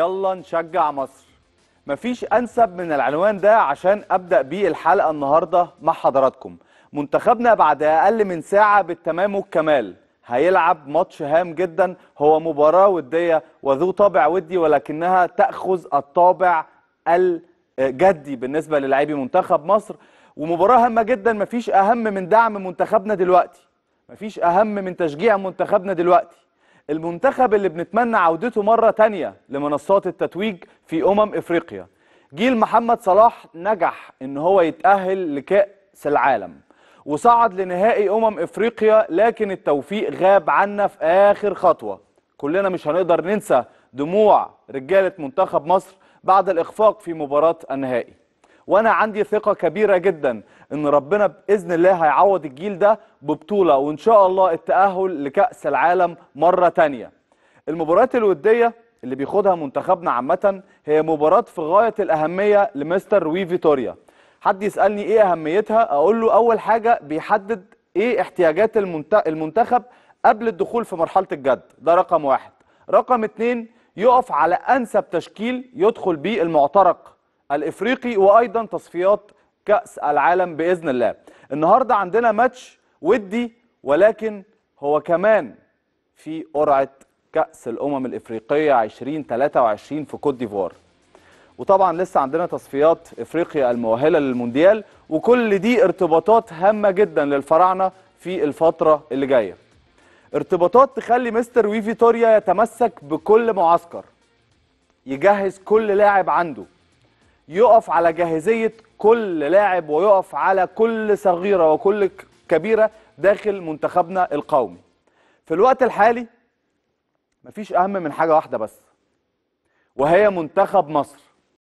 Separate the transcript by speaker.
Speaker 1: يلا نشجع مصر مفيش أنسب من العنوان ده عشان أبدأ بيه الحلقة النهاردة مع حضراتكم منتخبنا بعد أقل من ساعة بالتمام والكمال هيلعب ماتش هام جدا هو مباراة ودية وذو طابع ودي ولكنها تأخذ الطابع الجدي بالنسبة للاعبي منتخب مصر ومباراة هامة جدا مفيش أهم من دعم منتخبنا دلوقتي مفيش أهم من تشجيع منتخبنا دلوقتي المنتخب اللي بنتمنى عودته مرة تانية لمنصات التتويج في أمم إفريقيا جيل محمد صلاح نجح إن هو يتأهل لكأس العالم وصعد لنهائي أمم إفريقيا لكن التوفيق غاب عنا في آخر خطوة كلنا مش هنقدر ننسى دموع رجالة منتخب مصر بعد الإخفاق في مباراة النهائي وأنا عندي ثقة كبيرة جدا ان ربنا باذن الله هيعوض الجيل ده ببطوله وان شاء الله التاهل لكاس العالم مره تانية المباريات الوديه اللي بيخوضها منتخبنا عامه هي مباراه في غايه الاهميه لمستر وي فيتوريا حد يسالني ايه اهميتها اقول له اول حاجه بيحدد ايه احتياجات المنتخب قبل الدخول في مرحله الجد ده رقم واحد رقم اتنين يقف على انسب تشكيل يدخل بيه المعترك الافريقي وايضا تصفيات كاس العالم باذن الله النهارده عندنا ماتش ودي ولكن هو كمان في قرعه كاس الامم الافريقيه 2023 في كوت ديفوار وطبعا لسه عندنا تصفيات افريقيا المؤهله للمونديال وكل دي ارتباطات هامه جدا للفراعنه في الفتره اللي جايه ارتباطات تخلي مستر وي فيتوريا يتمسك بكل معسكر يجهز كل لاعب عنده يقف على جاهزيه كل لاعب ويقف على كل صغيره وكل كبيره داخل منتخبنا القومي في الوقت الحالي مفيش اهم من حاجه واحده بس وهي منتخب مصر